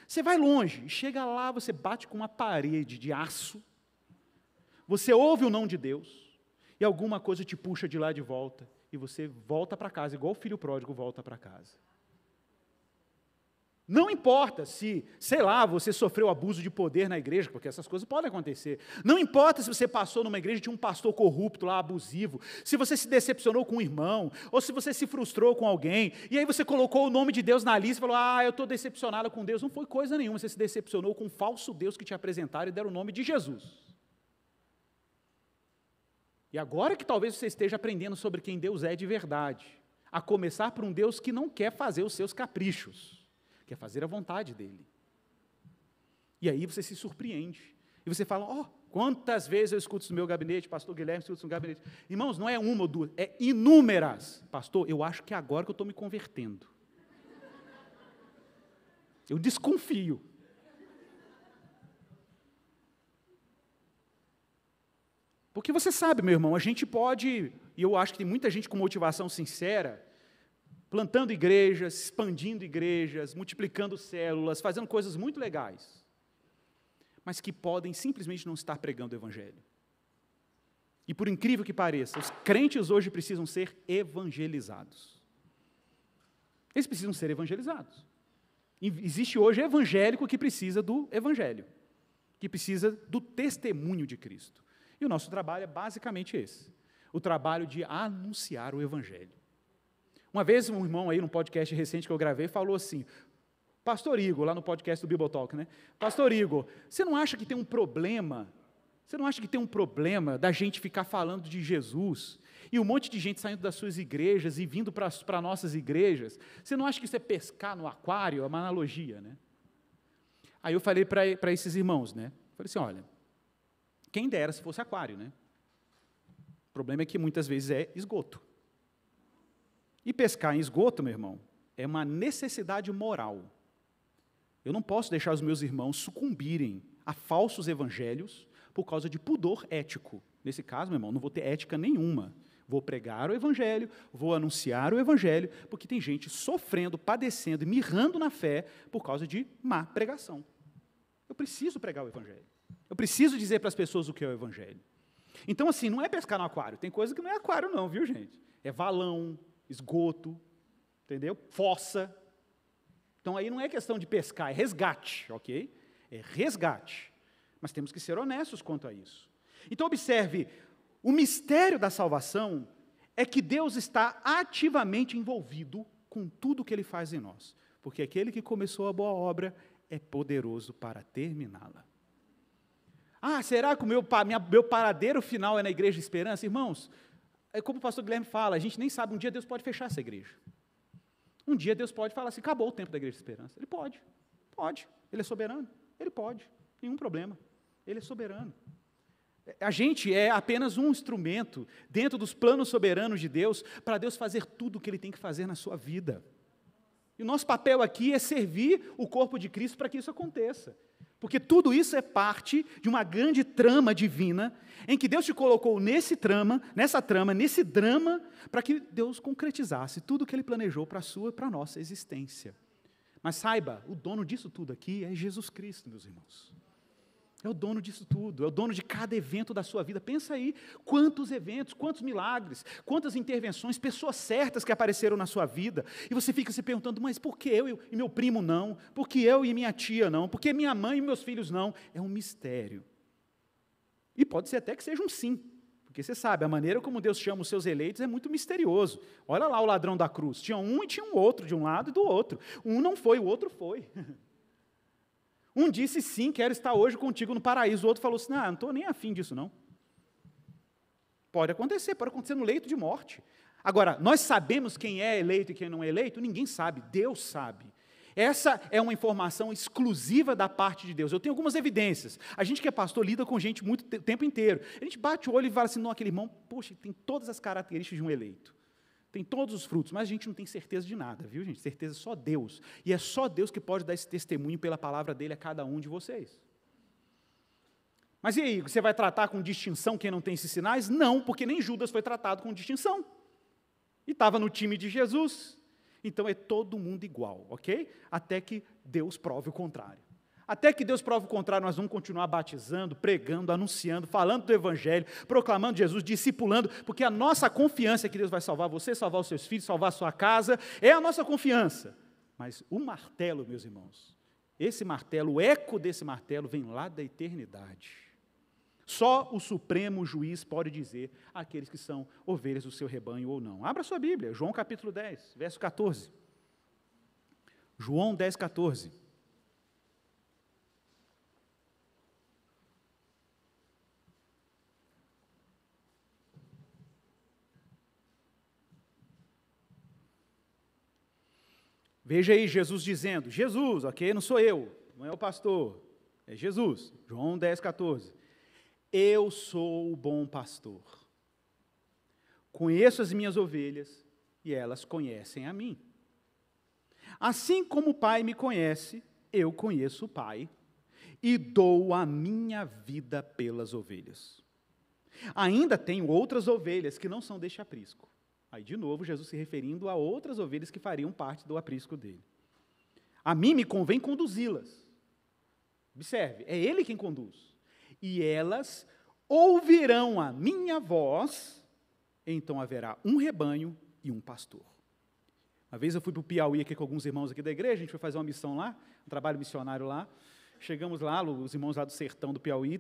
Você vai longe, chega lá, você bate com uma parede de aço, você ouve o não de Deus, e alguma coisa te puxa de lá de volta, e você volta para casa, igual o filho pródigo volta para casa. Não importa se, sei lá, você sofreu abuso de poder na igreja, porque essas coisas podem acontecer. Não importa se você passou numa igreja de um pastor corrupto lá, abusivo, se você se decepcionou com um irmão, ou se você se frustrou com alguém, e aí você colocou o nome de Deus na lista e falou: Ah, eu estou decepcionado com Deus. Não foi coisa nenhuma, você se decepcionou com um falso Deus que te apresentaram e deram o nome de Jesus. E agora que talvez você esteja aprendendo sobre quem Deus é de verdade, a começar por um Deus que não quer fazer os seus caprichos quer fazer a vontade dele. E aí você se surpreende. E você fala: Ó, oh, quantas vezes eu escuto isso no meu gabinete, pastor Guilherme, escuto isso no gabinete. Irmãos, não é uma ou duas, é inúmeras. Pastor, eu acho que é agora que eu estou me convertendo. Eu desconfio. Porque você sabe, meu irmão, a gente pode, e eu acho que tem muita gente com motivação sincera, plantando igrejas, expandindo igrejas, multiplicando células, fazendo coisas muito legais, mas que podem simplesmente não estar pregando o Evangelho. E por incrível que pareça, os crentes hoje precisam ser evangelizados. Eles precisam ser evangelizados. Existe hoje evangélico que precisa do evangelho, que precisa do testemunho de Cristo. E o nosso trabalho é basicamente esse: o trabalho de anunciar o evangelho. Uma vez um irmão aí, num podcast recente que eu gravei, falou assim, Pastor Igor, lá no podcast do Talk né? Pastor Igor, você não acha que tem um problema? Você não acha que tem um problema da gente ficar falando de Jesus e um monte de gente saindo das suas igrejas e vindo para nossas igrejas? Você não acha que isso é pescar no aquário? É uma analogia, né? Aí eu falei para esses irmãos, né? Falei assim: olha, quem dera se fosse aquário, né? O problema é que muitas vezes é esgoto. E pescar em esgoto, meu irmão, é uma necessidade moral. Eu não posso deixar os meus irmãos sucumbirem a falsos evangelhos por causa de pudor ético. Nesse caso, meu irmão, não vou ter ética nenhuma. Vou pregar o evangelho, vou anunciar o evangelho, porque tem gente sofrendo, padecendo e mirrando na fé por causa de má pregação. Eu preciso pregar o evangelho. Eu preciso dizer para as pessoas o que é o evangelho. Então, assim, não é pescar no aquário. Tem coisa que não é aquário, não, viu, gente? É valão, esgoto, entendeu? Fossa. Então aí não é questão de pescar, é resgate, ok? É resgate. Mas temos que ser honestos quanto a isso. Então observe, o mistério da salvação é que Deus está ativamente envolvido com tudo que ele faz em nós, porque aquele que começou a boa obra é poderoso para terminá-la. Ah, será que o meu, minha, meu paradeiro final é na Igreja Esperança? Irmãos, é como o pastor Guilherme fala, a gente nem sabe, um dia Deus pode fechar essa igreja. Um dia Deus pode falar assim: acabou o tempo da igreja de esperança. Ele pode, pode. Ele é soberano? Ele pode, nenhum problema. Ele é soberano. A gente é apenas um instrumento dentro dos planos soberanos de Deus para Deus fazer tudo o que Ele tem que fazer na sua vida. E o nosso papel aqui é servir o corpo de Cristo para que isso aconteça. Porque tudo isso é parte de uma grande trama divina em que Deus te colocou nesse trama, nessa trama, nesse drama, para que Deus concretizasse tudo o que ele planejou para a sua e para a nossa existência. Mas saiba, o dono disso tudo aqui é Jesus Cristo, meus irmãos. É o dono disso tudo, é o dono de cada evento da sua vida. Pensa aí, quantos eventos, quantos milagres, quantas intervenções, pessoas certas que apareceram na sua vida. E você fica se perguntando, mas por que eu e meu primo não? Por que eu e minha tia não? Por que minha mãe e meus filhos não? É um mistério. E pode ser até que seja um sim, porque você sabe, a maneira como Deus chama os seus eleitos é muito misterioso. Olha lá o ladrão da cruz. Tinha um e tinha um outro, de um lado e do outro. Um não foi, o outro foi. Um disse sim, quero estar hoje contigo no paraíso. O outro falou assim: não, não estou nem afim disso, não. Pode acontecer, pode acontecer no leito de morte. Agora, nós sabemos quem é eleito e quem não é eleito? Ninguém sabe, Deus sabe. Essa é uma informação exclusiva da parte de Deus. Eu tenho algumas evidências. A gente que é pastor lida com gente muito o tempo inteiro. A gente bate o olho e fala assim: não, aquele irmão, poxa, tem todas as características de um eleito. Tem todos os frutos, mas a gente não tem certeza de nada, viu, gente? Certeza é só Deus. E é só Deus que pode dar esse testemunho pela palavra dele a cada um de vocês. Mas e aí, você vai tratar com distinção quem não tem esses sinais? Não, porque nem Judas foi tratado com distinção. E estava no time de Jesus. Então é todo mundo igual, ok? Até que Deus prove o contrário. Até que Deus prova o contrário, nós vamos continuar batizando, pregando, anunciando, falando do Evangelho, proclamando Jesus, discipulando, porque a nossa confiança é que Deus vai salvar você, salvar os seus filhos, salvar a sua casa, é a nossa confiança. Mas o martelo, meus irmãos, esse martelo, o eco desse martelo vem lá da eternidade. Só o Supremo Juiz pode dizer àqueles que são ovelhas do seu rebanho ou não. Abra sua Bíblia, João capítulo 10, verso 14. João 10, 14. Veja aí Jesus dizendo: Jesus, ok? Não sou eu, não é o pastor, é Jesus. João 10, 14. Eu sou o bom pastor. Conheço as minhas ovelhas e elas conhecem a mim. Assim como o Pai me conhece, eu conheço o Pai e dou a minha vida pelas ovelhas. Ainda tenho outras ovelhas que não são deste aprisco. Aí, de novo, Jesus se referindo a outras ovelhas que fariam parte do aprisco dele. A mim me convém conduzi-las. Observe, é ele quem conduz. E elas ouvirão a minha voz, então haverá um rebanho e um pastor. Uma vez eu fui para o Piauí aqui com alguns irmãos aqui da igreja, a gente foi fazer uma missão lá, um trabalho missionário lá. Chegamos lá, os irmãos lá do sertão do Piauí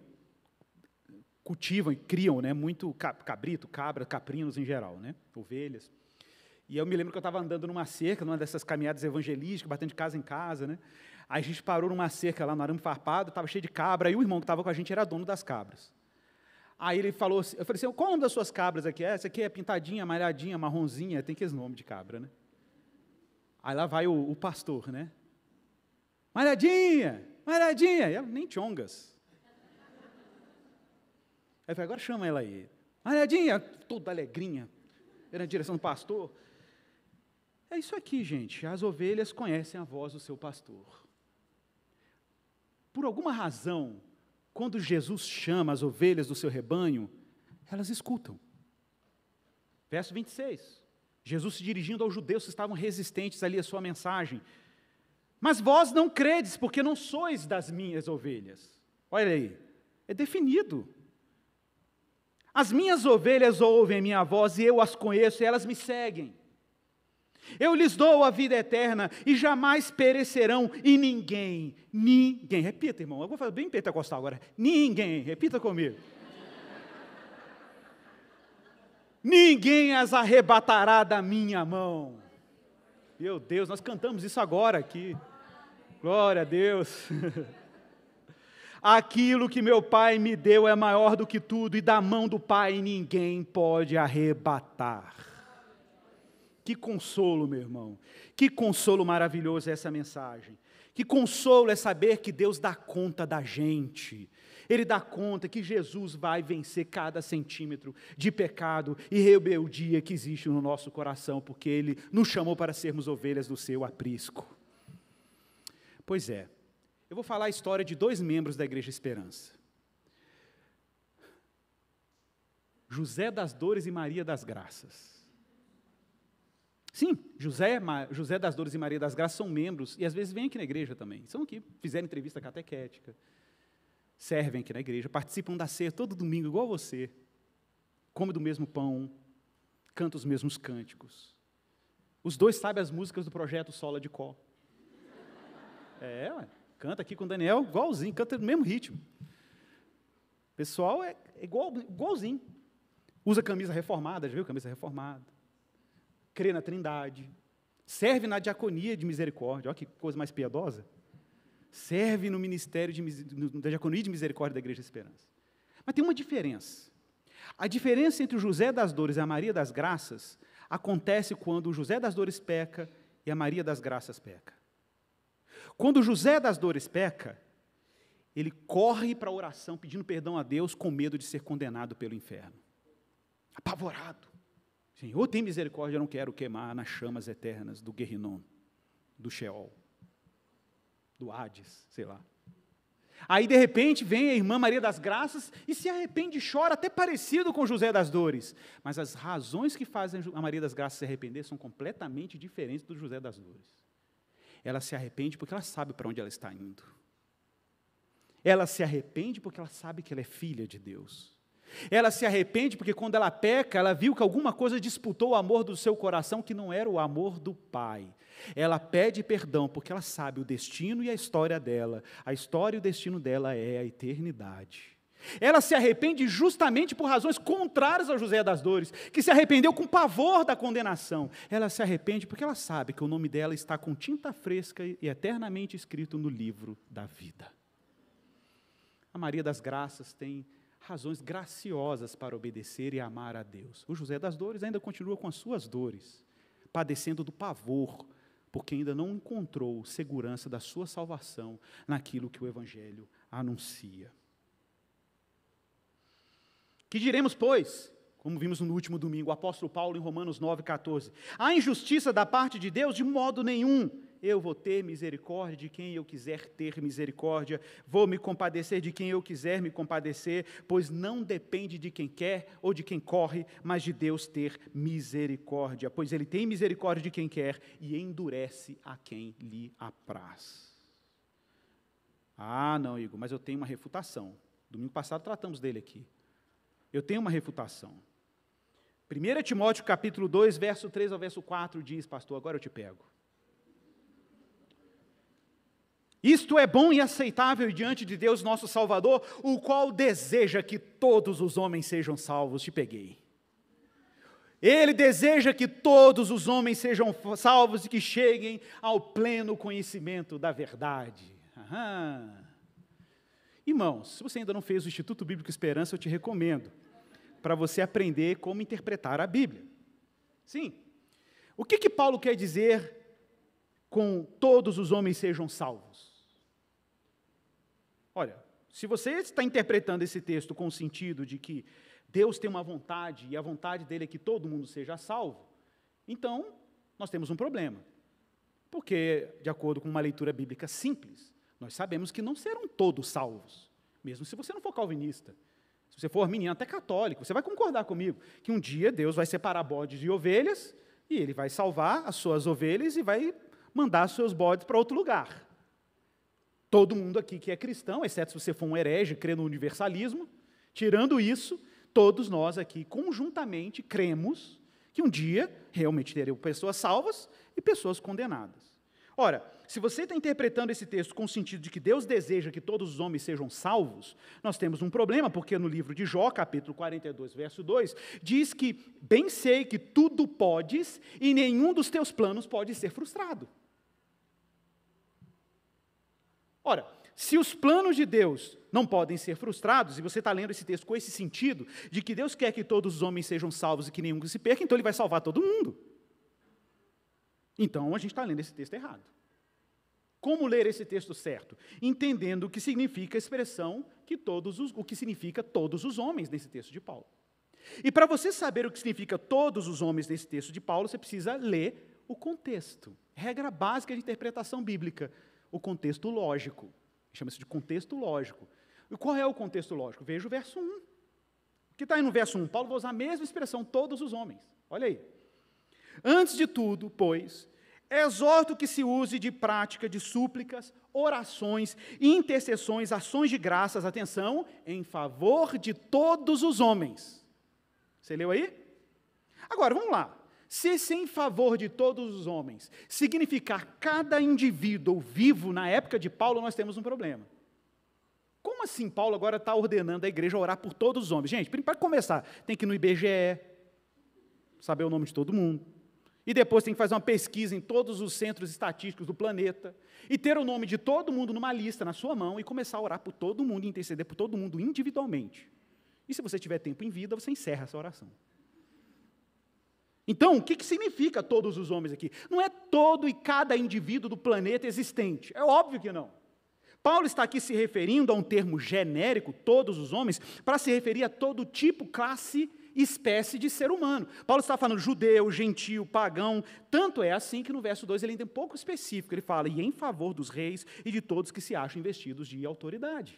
cultivam e criam né, muito cabrito, cabra, caprinos em geral, né, ovelhas. E eu me lembro que eu estava andando numa cerca, numa dessas caminhadas evangelísticas, batendo de casa em casa. Né, aí a gente parou numa cerca lá no arame farpado, estava cheio de cabra, e o irmão que estava com a gente era dono das cabras. Aí ele falou assim, eu falei assim, qual o nome das suas cabras aqui? Essa aqui é pintadinha, amarelhadinha, marronzinha, tem que esse nome de cabra, né? Aí lá vai o, o pastor, né? Malhadinha, malhadinha, e ela, nem chongas. Aí falei, agora chama ela aí. Mariadinha, toda alegrinha, era na direção do pastor. É isso aqui, gente. As ovelhas conhecem a voz do seu pastor. Por alguma razão, quando Jesus chama as ovelhas do seu rebanho, elas escutam. Verso 26. Jesus se dirigindo aos judeus que estavam resistentes ali à sua mensagem. Mas vós não credes, porque não sois das minhas ovelhas. Olha aí, é definido. As minhas ovelhas ouvem minha voz e eu as conheço e elas me seguem. Eu lhes dou a vida eterna e jamais perecerão, e ninguém, ninguém, repita, irmão, eu vou fazer bem pentecostal agora, ninguém, repita comigo. ninguém as arrebatará da minha mão. Meu Deus, nós cantamos isso agora aqui. Glória a Deus. Aquilo que meu Pai me deu é maior do que tudo, e da mão do Pai ninguém pode arrebatar. Que consolo, meu irmão. Que consolo maravilhoso é essa mensagem. Que consolo é saber que Deus dá conta da gente. Ele dá conta que Jesus vai vencer cada centímetro de pecado e rebeldia que existe no nosso coração, porque Ele nos chamou para sermos ovelhas do seu aprisco. Pois é, eu vou falar a história de dois membros da Igreja Esperança. José das Dores e Maria das Graças. Sim, José, José das Dores e Maria das Graças são membros e às vezes vêm aqui na igreja também. São aqui, fizeram entrevista catequética, servem aqui na igreja, participam da ceia todo domingo igual você, come do mesmo pão, canta os mesmos cânticos. Os dois sabem as músicas do projeto Sola de Có. É, ué. Canta aqui com o Daniel, igualzinho, canta no mesmo ritmo. O pessoal é igual, igualzinho. Usa camisa reformada, já viu? Camisa reformada. Crê na trindade. Serve na diaconia de misericórdia. Olha que coisa mais piedosa. Serve no ministério de, da diaconia de misericórdia da Igreja de Esperança. Mas tem uma diferença. A diferença entre o José das Dores e a Maria das Graças acontece quando o José das Dores peca e a Maria das Graças peca. Quando José das Dores peca, ele corre para a oração pedindo perdão a Deus com medo de ser condenado pelo inferno. Apavorado. Senhor, tem misericórdia, eu não quero queimar nas chamas eternas do Guerrinon, do Sheol, do Hades, sei lá. Aí, de repente, vem a irmã Maria das Graças e se arrepende e chora, até parecido com José das Dores. Mas as razões que fazem a Maria das Graças se arrepender são completamente diferentes do José das Dores. Ela se arrepende porque ela sabe para onde ela está indo. Ela se arrepende porque ela sabe que ela é filha de Deus. Ela se arrepende porque quando ela peca, ela viu que alguma coisa disputou o amor do seu coração que não era o amor do Pai. Ela pede perdão porque ela sabe o destino e a história dela. A história e o destino dela é a eternidade. Ela se arrepende justamente por razões contrárias a José das Dores, que se arrependeu com pavor da condenação. Ela se arrepende porque ela sabe que o nome dela está com tinta fresca e eternamente escrito no livro da vida. A Maria das Graças tem razões graciosas para obedecer e amar a Deus. O José das Dores ainda continua com as suas dores, padecendo do pavor, porque ainda não encontrou segurança da sua salvação naquilo que o Evangelho anuncia. Que diremos, pois? Como vimos no último domingo, o apóstolo Paulo em Romanos 9,14. A injustiça da parte de Deus, de modo nenhum. Eu vou ter misericórdia de quem eu quiser ter misericórdia, vou me compadecer de quem eu quiser me compadecer, pois não depende de quem quer ou de quem corre, mas de Deus ter misericórdia, pois Ele tem misericórdia de quem quer e endurece a quem lhe apraz. Ah, não, Igor, mas eu tenho uma refutação. Domingo passado tratamos dele aqui eu tenho uma refutação. 1 Timóteo capítulo 2, verso 3 ao verso 4 diz, pastor, agora eu te pego. Isto é bom e aceitável diante de Deus nosso Salvador, o qual deseja que todos os homens sejam salvos. Te peguei. Ele deseja que todos os homens sejam salvos e que cheguem ao pleno conhecimento da verdade. Aham. Irmãos, se você ainda não fez o Instituto Bíblico Esperança, eu te recomendo para você aprender como interpretar a Bíblia. Sim. O que, que Paulo quer dizer com todos os homens sejam salvos? Olha, se você está interpretando esse texto com o sentido de que Deus tem uma vontade e a vontade dele é que todo mundo seja salvo, então nós temos um problema. Porque, de acordo com uma leitura bíblica simples, nós sabemos que não serão todos salvos, mesmo se você não for calvinista se você for menina até católico, você vai concordar comigo que um dia Deus vai separar bodes e ovelhas e ele vai salvar as suas ovelhas e vai mandar seus bodes para outro lugar. Todo mundo aqui que é cristão, exceto se você for um herege, crê no universalismo, tirando isso, todos nós aqui conjuntamente cremos que um dia realmente teremos pessoas salvas e pessoas condenadas. Ora, se você está interpretando esse texto com o sentido de que Deus deseja que todos os homens sejam salvos, nós temos um problema, porque no livro de Jó, capítulo 42, verso 2, diz que bem sei que tudo podes e nenhum dos teus planos pode ser frustrado. Ora, se os planos de Deus não podem ser frustrados, e você está lendo esse texto com esse sentido, de que Deus quer que todos os homens sejam salvos e que nenhum se perca, então ele vai salvar todo mundo. Então a gente está lendo esse texto errado. Como ler esse texto certo? Entendendo o que significa a expressão que todos os, o que significa todos os homens nesse texto de Paulo. E para você saber o que significa todos os homens nesse texto de Paulo, você precisa ler o contexto. Regra básica de interpretação bíblica, o contexto lógico. Chama-se de contexto lógico. E qual é o contexto lógico? Veja o verso 1. O que está aí no verso 1? Paulo vai usar a mesma expressão, todos os homens. Olha aí. Antes de tudo, pois, Exorto que se use de prática de súplicas, orações, intercessões, ações de graças, atenção, em favor de todos os homens. Você leu aí? Agora, vamos lá. Se sem em favor de todos os homens significar cada indivíduo vivo na época de Paulo, nós temos um problema. Como assim Paulo agora está ordenando a igreja orar por todos os homens? Gente, para começar, tem que ir no IBGE, saber o nome de todo mundo e depois tem que fazer uma pesquisa em todos os centros estatísticos do planeta e ter o nome de todo mundo numa lista na sua mão e começar a orar por todo mundo, interceder por todo mundo individualmente. E se você tiver tempo em vida, você encerra essa oração. Então, o que, que significa todos os homens aqui? Não é todo e cada indivíduo do planeta existente. É óbvio que não. Paulo está aqui se referindo a um termo genérico, todos os homens, para se referir a todo tipo, classe espécie de ser humano. Paulo está falando judeu, gentio, pagão. Tanto é assim que no verso 2 ele é um pouco específico. Ele fala, e em favor dos reis e de todos que se acham investidos de autoridade.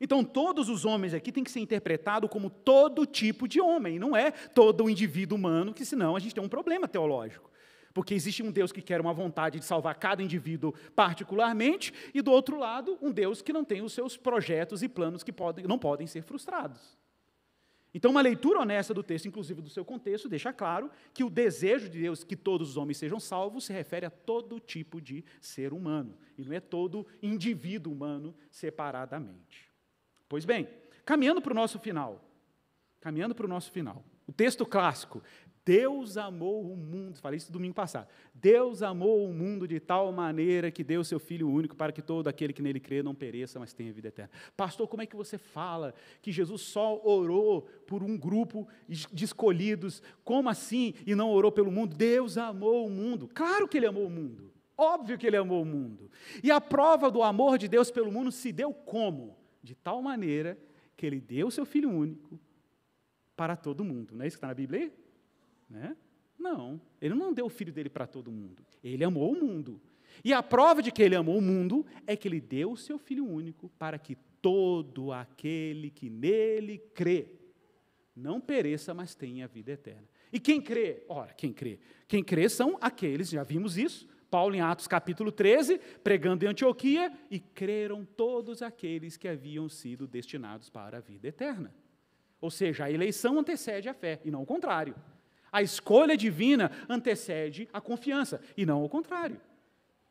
Então, todos os homens aqui têm que ser interpretado como todo tipo de homem, não é todo indivíduo humano, que senão a gente tem um problema teológico. Porque existe um Deus que quer uma vontade de salvar cada indivíduo particularmente, e do outro lado, um Deus que não tem os seus projetos e planos que podem, não podem ser frustrados. Então, uma leitura honesta do texto, inclusive do seu contexto, deixa claro que o desejo de Deus que todos os homens sejam salvos se refere a todo tipo de ser humano, e não é todo indivíduo humano separadamente. Pois bem, caminhando para o nosso final, caminhando para o nosso final, o texto clássico, Deus amou o mundo, falei isso domingo passado. Deus amou o mundo de tal maneira que deu seu Filho único para que todo aquele que nele crê não pereça, mas tenha vida eterna. Pastor, como é que você fala que Jesus só orou por um grupo de escolhidos? Como assim? E não orou pelo mundo? Deus amou o mundo. Claro que ele amou o mundo. Óbvio que ele amou o mundo. E a prova do amor de Deus pelo mundo se deu como? De tal maneira que ele deu seu Filho único para todo mundo. Não é isso que está na Bíblia aí? Né? Não, ele não deu o filho dele para todo mundo. Ele amou o mundo. E a prova de que ele amou o mundo é que ele deu o seu filho único para que todo aquele que nele crê não pereça, mas tenha a vida eterna. E quem crê? Ora, quem crê? Quem crê são aqueles, já vimos isso, Paulo em Atos capítulo 13, pregando em Antioquia, e creram todos aqueles que haviam sido destinados para a vida eterna. Ou seja, a eleição antecede a fé, e não o contrário. A escolha divina antecede a confiança, e não o contrário.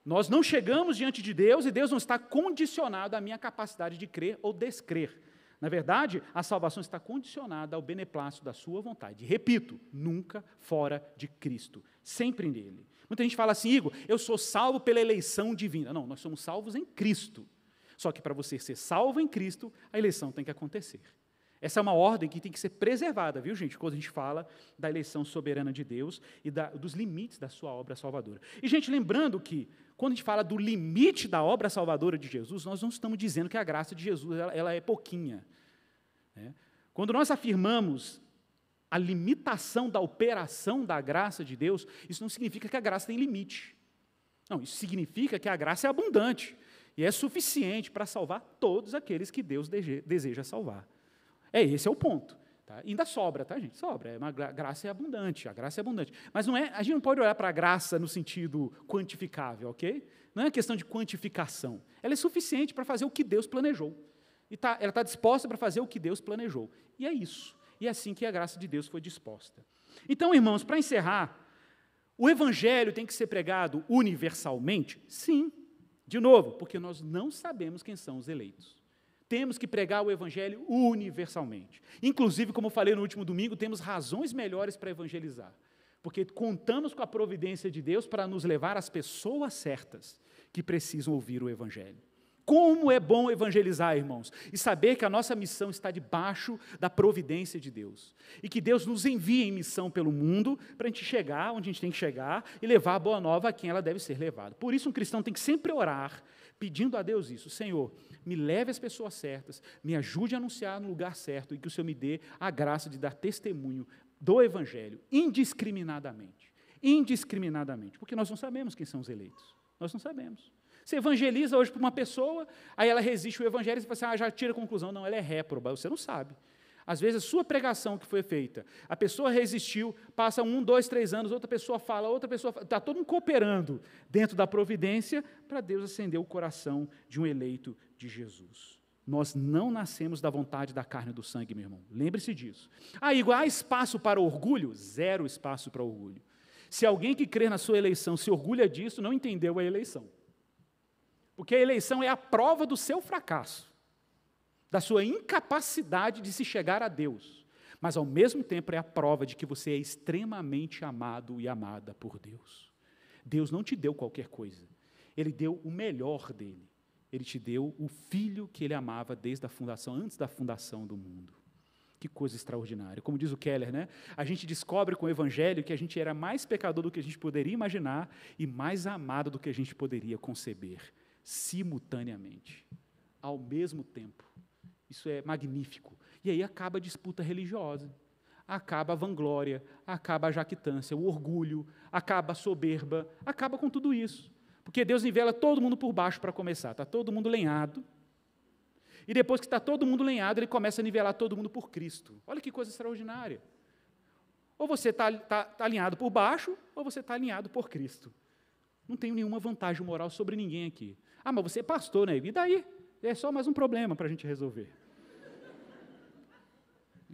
Nós não chegamos diante de Deus e Deus não está condicionado à minha capacidade de crer ou descrer. Na verdade, a salvação está condicionada ao beneplácito da sua vontade. repito, nunca fora de Cristo, sempre nele. Muita gente fala assim, Igor, eu sou salvo pela eleição divina. Não, nós somos salvos em Cristo. Só que para você ser salvo em Cristo, a eleição tem que acontecer. Essa é uma ordem que tem que ser preservada, viu, gente? Quando a gente fala da eleição soberana de Deus e da, dos limites da sua obra salvadora. E, gente, lembrando que, quando a gente fala do limite da obra salvadora de Jesus, nós não estamos dizendo que a graça de Jesus ela, ela é pouquinha. Né? Quando nós afirmamos a limitação da operação da graça de Deus, isso não significa que a graça tem limite. Não, isso significa que a graça é abundante e é suficiente para salvar todos aqueles que Deus deseja salvar. É esse é o ponto. Tá? Ainda sobra, tá, gente? Sobra. É uma graça é abundante, a graça é abundante. Mas não é, a gente não pode olhar para a graça no sentido quantificável, ok? Não é questão de quantificação. Ela é suficiente para fazer o que Deus planejou. E tá, ela está disposta para fazer o que Deus planejou. E é isso. E é assim que a graça de Deus foi disposta. Então, irmãos, para encerrar, o evangelho tem que ser pregado universalmente? Sim. De novo, porque nós não sabemos quem são os eleitos. Temos que pregar o Evangelho universalmente. Inclusive, como falei no último domingo, temos razões melhores para evangelizar, porque contamos com a providência de Deus para nos levar às pessoas certas que precisam ouvir o Evangelho. Como é bom evangelizar, irmãos, e saber que a nossa missão está debaixo da providência de Deus. E que Deus nos envia em missão pelo mundo para a gente chegar onde a gente tem que chegar e levar a boa nova a quem ela deve ser levada. Por isso, um cristão tem que sempre orar pedindo a Deus isso: Senhor, me leve às pessoas certas, me ajude a anunciar no lugar certo e que o Senhor me dê a graça de dar testemunho do Evangelho indiscriminadamente. Indiscriminadamente, porque nós não sabemos quem são os eleitos, nós não sabemos. Você evangeliza hoje para uma pessoa, aí ela resiste o evangelho e você fala assim, ah, já tira a conclusão, não, ela é réproba, você não sabe. Às vezes a sua pregação que foi feita, a pessoa resistiu, passa um, dois, três anos, outra pessoa fala, outra pessoa fala, está todo mundo cooperando dentro da providência para Deus acender o coração de um eleito de Jesus. Nós não nascemos da vontade da carne e do sangue, meu irmão. Lembre-se disso. Ah, igual há espaço para orgulho? Zero espaço para orgulho. Se alguém que crê na sua eleição se orgulha disso, não entendeu a eleição. Porque a eleição é a prova do seu fracasso da sua incapacidade de se chegar a Deus, mas ao mesmo tempo é a prova de que você é extremamente amado e amada por Deus. Deus não te deu qualquer coisa, Ele deu o melhor dele. Ele te deu o filho que ele amava desde a fundação, antes da fundação do mundo. Que coisa extraordinária. Como diz o Keller, né? A gente descobre com o evangelho que a gente era mais pecador do que a gente poderia imaginar e mais amado do que a gente poderia conceber, simultaneamente, ao mesmo tempo. Isso é magnífico. E aí acaba a disputa religiosa, acaba a vanglória, acaba a jactância, o orgulho, acaba a soberba, acaba com tudo isso. Porque Deus nivela todo mundo por baixo para começar, está todo mundo lenhado. E depois que está todo mundo lenhado, ele começa a nivelar todo mundo por Cristo. Olha que coisa extraordinária. Ou você está tá, tá alinhado por baixo, ou você está alinhado por Cristo. Não tenho nenhuma vantagem moral sobre ninguém aqui. Ah, mas você é pastor, né? E daí? É só mais um problema para a gente resolver.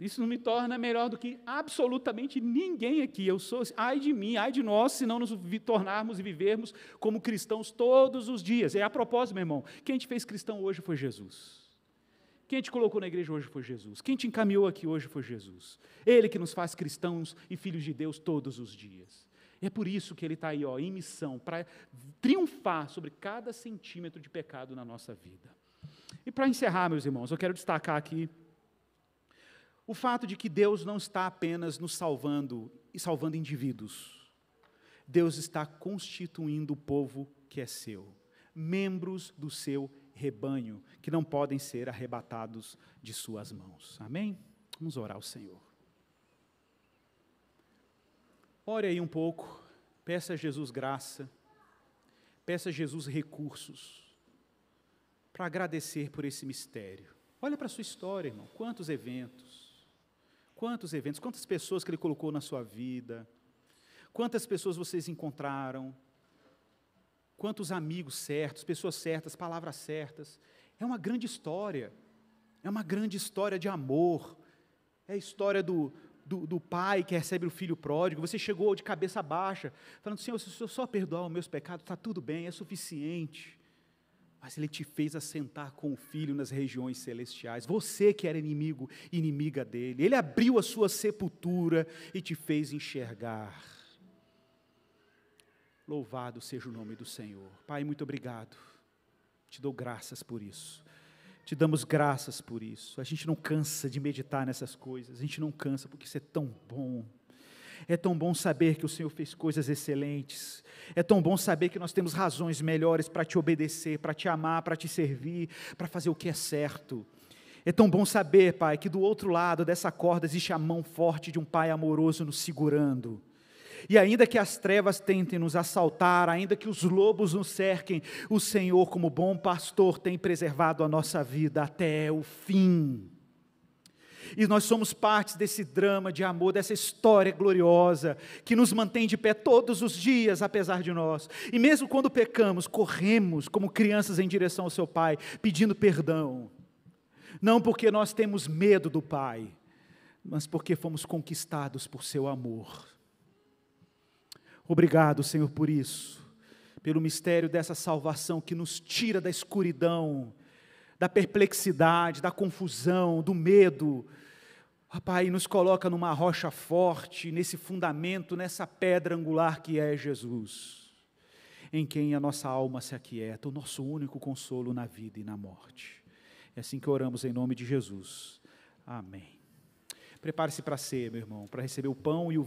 Isso não me torna melhor do que absolutamente ninguém aqui. Eu sou, ai de mim, ai de nós, se não nos tornarmos e vivermos como cristãos todos os dias. É a propósito, meu irmão. Quem te fez cristão hoje foi Jesus. Quem te colocou na igreja hoje foi Jesus. Quem te encaminhou aqui hoje foi Jesus. Ele que nos faz cristãos e filhos de Deus todos os dias. E é por isso que ele está aí, ó, em missão, para triunfar sobre cada centímetro de pecado na nossa vida. E para encerrar, meus irmãos, eu quero destacar aqui o fato de que Deus não está apenas nos salvando e salvando indivíduos. Deus está constituindo o povo que é seu, membros do seu rebanho, que não podem ser arrebatados de suas mãos. Amém? Vamos orar ao Senhor. Ore aí um pouco, peça a Jesus graça, peça a Jesus recursos para agradecer por esse mistério. Olha para a sua história, irmão, quantos eventos Quantos eventos, quantas pessoas que ele colocou na sua vida, quantas pessoas vocês encontraram, quantos amigos certos, pessoas certas, palavras certas. É uma grande história, é uma grande história de amor, é a história do, do, do, pai que recebe o filho pródigo, você chegou de cabeça baixa, falando: Senhor, se o senhor só perdoar os meus pecados, está tudo bem, é suficiente mas ele te fez assentar com o filho nas regiões celestiais. Você que era inimigo, inimiga dele, ele abriu a sua sepultura e te fez enxergar. Louvado seja o nome do Senhor. Pai, muito obrigado. Te dou graças por isso. Te damos graças por isso. A gente não cansa de meditar nessas coisas. A gente não cansa porque isso é tão bom. É tão bom saber que o Senhor fez coisas excelentes. É tão bom saber que nós temos razões melhores para te obedecer, para te amar, para te servir, para fazer o que é certo. É tão bom saber, Pai, que do outro lado dessa corda existe a mão forte de um Pai amoroso nos segurando. E ainda que as trevas tentem nos assaltar, ainda que os lobos nos cerquem, o Senhor, como bom pastor, tem preservado a nossa vida até o fim. E nós somos partes desse drama de amor, dessa história gloriosa que nos mantém de pé todos os dias, apesar de nós. E mesmo quando pecamos, corremos como crianças em direção ao seu Pai, pedindo perdão. Não porque nós temos medo do Pai, mas porque fomos conquistados por seu amor. Obrigado, Senhor, por isso, pelo mistério dessa salvação que nos tira da escuridão, da perplexidade, da confusão, do medo, ah, Pai, nos coloca numa rocha forte, nesse fundamento, nessa pedra angular que é Jesus, em quem a nossa alma se aquieta, o nosso único consolo na vida e na morte. É assim que oramos em nome de Jesus. Amém. Prepare-se para ser, meu irmão, para receber o pão e o